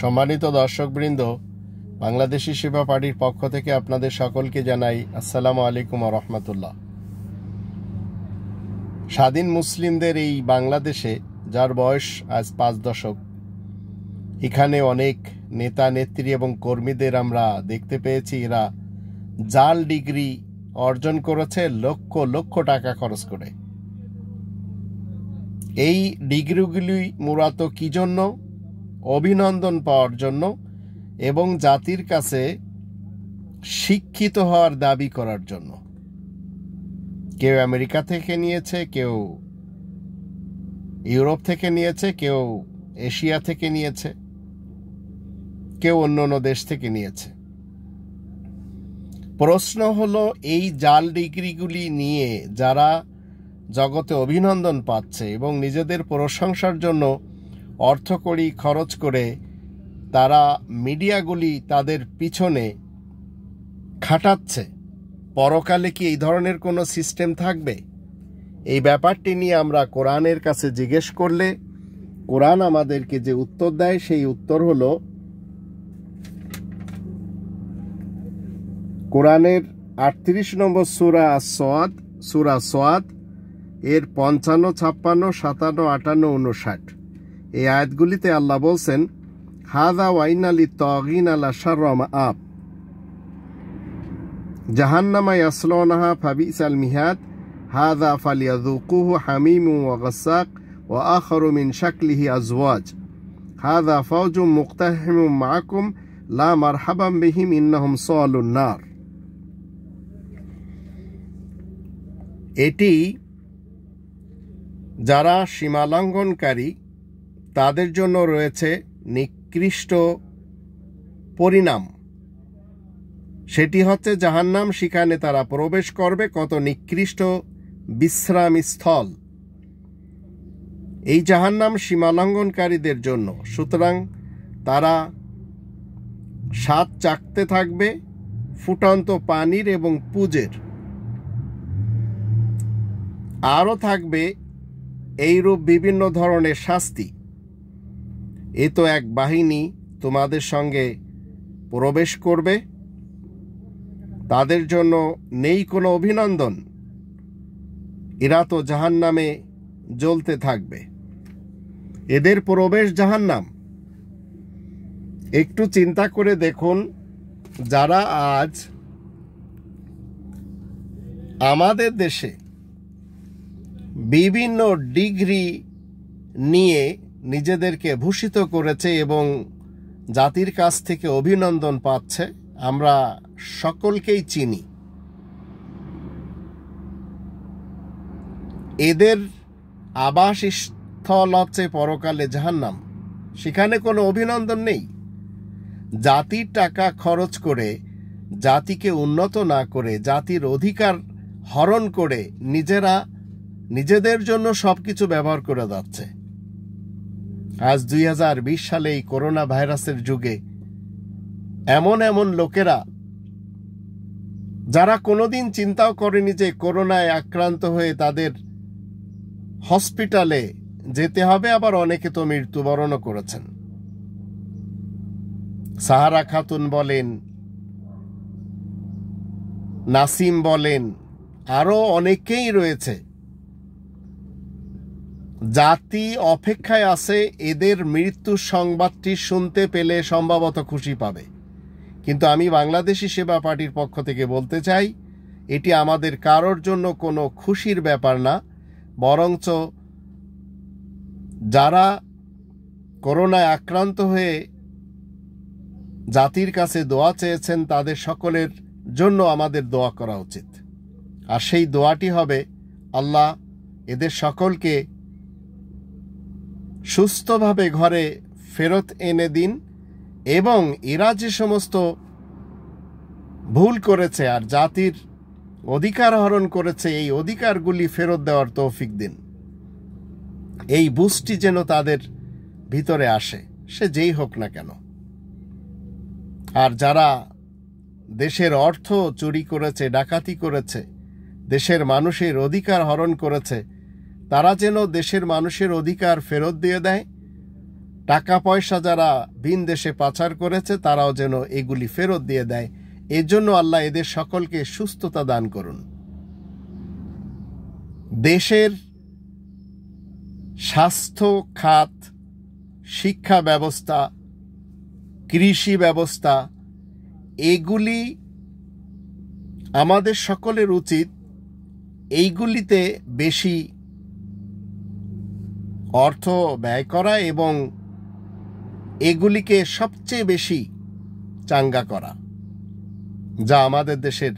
সম্মানিত দর্শকবৃন্দ বাংলাদেশি সেবা পার্টির পক্ষ থেকে আপনাদের সকলকে জানাই আসসালামু আলাইকুম রহমতুল্লাহ স্বাধীন মুসলিমদের এই বাংলাদেশে যার বয়স আজ পাঁচ দশক এখানে অনেক নেতা নেত্রী এবং কর্মীদের আমরা দেখতে পেয়েছি এরা জাল ডিগ্রি অর্জন করেছে লক্ষ লক্ষ টাকা খরচ করে এই ডিগ্রিগুলি মূলত কি জন্য অভিনন্দন পাওয়ার জন্য এবং জাতির কাছে শিক্ষিত হওয়ার দাবি করার জন্য কেউ আমেরিকা থেকে নিয়েছে কেউ ইউরোপ থেকে নিয়েছে কেউ এশিয়া থেকে নিয়েছে কেউ অন্য অন্য দেশ থেকে নিয়েছে প্রশ্ন হলো এই জাল ডিগ্রিগুলি নিয়ে যারা জগতে অভিনন্দন পাচ্ছে এবং নিজেদের প্রশংসার জন্য অর্থকড়ি খরচ করে তারা মিডিয়াগুলি তাদের পিছনে খাটাচ্ছে পরকালে কি এই ধরনের কোনো সিস্টেম থাকবে এই ব্যাপারটি নিয়ে আমরা কোরআনের কাছে জিজ্ঞেস করলে কোরআন আমাদেরকে যে উত্তর দেয় সেই উত্তর হল কোরআনের আটত্রিশ নম্বর সুরা সোয়াদ সুরা সোয়াদ এর পঞ্চান্ন ছাপ্পান্ন সাতান্ন আটান্ন উনষাট এই আয়াতগুলিতে আল্লাহ বলছেন হাদা ওয়াইনালি তগিন আলা শারম আপ জাহান্নামা ইয়াসলনাহা ফাবিস আল মিহাদ হাদা ফালিয়াদুকুহু হামিমু ওয়া গাসাক ওয়া আখরু মিন শাকলিহি আজওয়াজ হাদা ফাউজুম মুক্তাহিমু মাকুম লা মারহাবাম বিহিম ইন্নাহুম সালুন নার এটি যারা সীমালঙ্ঘনকারী তাদের জন্য রয়েছে নিকৃষ্ট পরিণাম সেটি হচ্ছে জাহান্নাম সেখানে তারা প্রবেশ করবে কত নিকৃষ্ট স্থল এই জাহান্নাম সীমালঙ্ঘনকারীদের জন্য সুতরাং তারা স্বাদ চাকতে থাকবে ফুটন্ত পানির এবং পুজের আরও থাকবে এইরূপ বিভিন্ন ধরনের শাস্তি এ তো এক বাহিনী তোমাদের সঙ্গে প্রবেশ করবে তাদের জন্য নেই কোনো অভিনন্দন এরা তো জাহান নামে জ্বলতে থাকবে এদের প্রবেশ জাহান নাম একটু চিন্তা করে দেখুন যারা আজ আমাদের দেশে বিভিন্ন ডিগ্রি নিয়ে নিজেদেরকে ভূষিত করেছে এবং জাতির কাছ থেকে অভিনন্দন পাচ্ছে আমরা সকলকেই চিনি এদের আবাস স্থল হচ্ছে পরকালে জাহান্নাম সেখানে কোনো অভিনন্দন নেই জাতির টাকা খরচ করে জাতিকে উন্নত না করে জাতির অধিকার হরণ করে নিজেরা নিজেদের জন্য সব কিছু ব্যবহার করে যাচ্ছে আজ দুই সালে এই করোনা ভাইরাসের যুগে এমন এমন লোকেরা যারা কোনোদিন চিন্তাও করেনি যে করোনায় আক্রান্ত হয়ে তাদের হসপিটালে যেতে হবে আবার অনেকে তো মৃত্যুবরণও করেছেন সাহারা খাতুন বলেন নাসিম বলেন আরও অনেকেই রয়েছে জাতি অপেক্ষায় আছে এদের মৃত্যুর সংবাদটি শুনতে পেলে সম্ভবত খুশি পাবে কিন্তু আমি বাংলাদেশি সেবা পার্টির পক্ষ থেকে বলতে চাই এটি আমাদের কারোর জন্য কোনো খুশির ব্যাপার না বরঞ্চ যারা করোনায় আক্রান্ত হয়ে জাতির কাছে দোয়া চেয়েছেন তাদের সকলের জন্য আমাদের দোয়া করা উচিত আর সেই দোয়াটি হবে আল্লাহ এদের সকলকে সুস্থভাবে ঘরে ফেরত এনে দিন এবং এরা যে সমস্ত ভুল করেছে আর জাতির অধিকার হরণ করেছে এই অধিকারগুলি ফেরত দেওয়ার তৌফিক দিন এই বুস্টি যেন তাদের ভিতরে আসে সে যেই হোক না কেন আর যারা দেশের অর্থ চুরি করেছে ডাকাতি করেছে দেশের মানুষের অধিকার হরণ করেছে তারা যেন দেশের মানুষের অধিকার ফেরত দিয়ে দেয় টাকা পয়সা যারা ভিন দেশে পাচার করেছে তারাও যেন এগুলি ফেরত দিয়ে দেয় এজন্য আল্লাহ এদের সকলকে সুস্থতা দান করুন দেশের স্বাস্থ্য খাত শিক্ষা ব্যবস্থা কৃষি ব্যবস্থা এগুলি আমাদের সকলের উচিত এইগুলিতে বেশি অর্থ ব্যয় করা এবং এগুলিকে সবচেয়ে বেশি চাঙ্গা করা যা আমাদের দেশের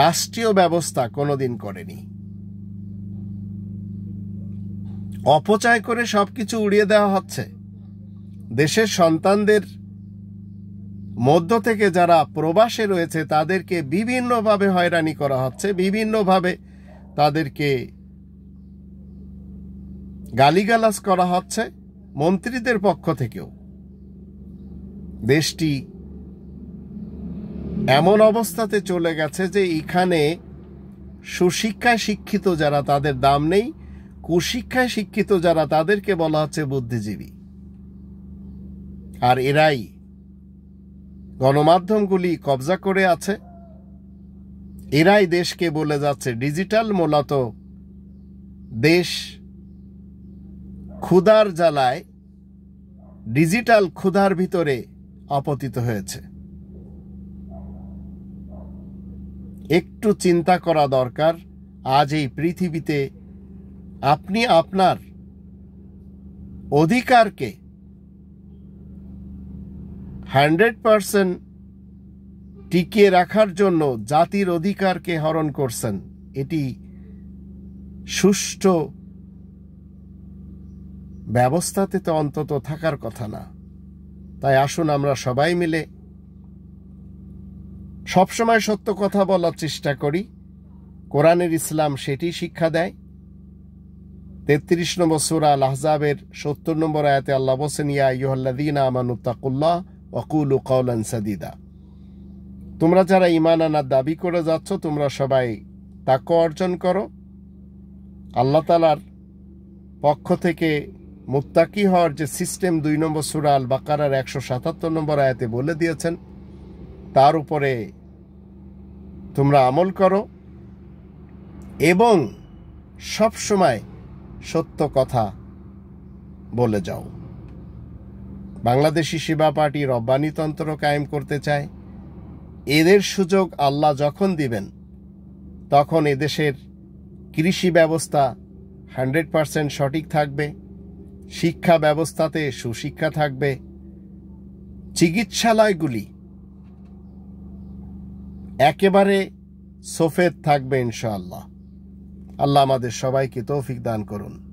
রাষ্ট্রীয় ব্যবস্থা কোনোদিন করেনি অপচয় করে সব কিছু উড়িয়ে দেওয়া হচ্ছে দেশের সন্তানদের মধ্য থেকে যারা প্রবাসে রয়েছে তাদেরকে বিভিন্নভাবে হয়রানি করা হচ্ছে বিভিন্নভাবে তাদেরকে গালিগালাজ করা হচ্ছে মন্ত্রীদের পক্ষ থেকেও দেশটি এমন অবস্থাতে চলে গেছে যে এখানে সুশিক্ষায় শিক্ষিত যারা তাদের দাম নেই কুশিক্ষায় শিক্ষিত যারা তাদেরকে বলা হচ্ছে বুদ্ধিজীবী আর এরাই গণমাধ্যমগুলি কবজা করে আছে এরাই দেশকে বলে যাচ্ছে ডিজিটাল মূলত দেশ ক্ষুধার জ্বালায় ডিজিটাল ক্ষুধার ভিতরে অপতিত হয়েছে একটু চিন্তা করা দরকার আজ এই পৃথিবীতে আপনি আপনার অধিকারকে হান্ড্রেড পারসেন্ট টিকিয়ে রাখার জন্য জাতির অধিকারকে হরণ করছেন এটি সুষ্ঠু ব্যবস্থাতে তো অন্তত থাকার কথা না তাই আসুন আমরা সবাই মিলে সবসময় সত্য কথা বলার চেষ্টা করি কোরআনের ইসলাম সেটি শিক্ষা দেয় তেত্রিশ নম্বর সুরা আহজাবের সত্তর নম্বর আয়াতে আল্লাহ বসেন ইয়া ইহল্লাদিন আমানুত্তাকুল্লাহ অকুল কৌলান সাদিদা তোমরা যারা ইমান আনার দাবি করে যাচ্ছ তোমরা সবাই তাকে অর্জন করো আল্লাহ তালার পক্ষ থেকে মুক্তাকি হওয়ার যে সিস্টেম দুই নম্বর সুরা আল বাকারার একশো সাতাত্তর নম্বর আয়াতে বলে দিয়েছেন তার উপরে তোমরা আমল করো এবং সব সময় সত্য কথা বলে যাও বাংলাদেশি সেবা পার্টি রব্বানিতন্ত্র কায়েম করতে চায় এদের সুযোগ আল্লাহ যখন দিবেন তখন এদেশের কৃষি ব্যবস্থা হান্ড্রেড পারসেন্ট সঠিক থাকবে শিক্ষা ব্যবস্থাতে সুশিক্ষা থাকবে চিকিৎসালয়গুলি একেবারে সোফেদ থাকবে ইনশাআল্লাহ আল্লাহ আমাদের সবাইকে তৌফিক দান করুন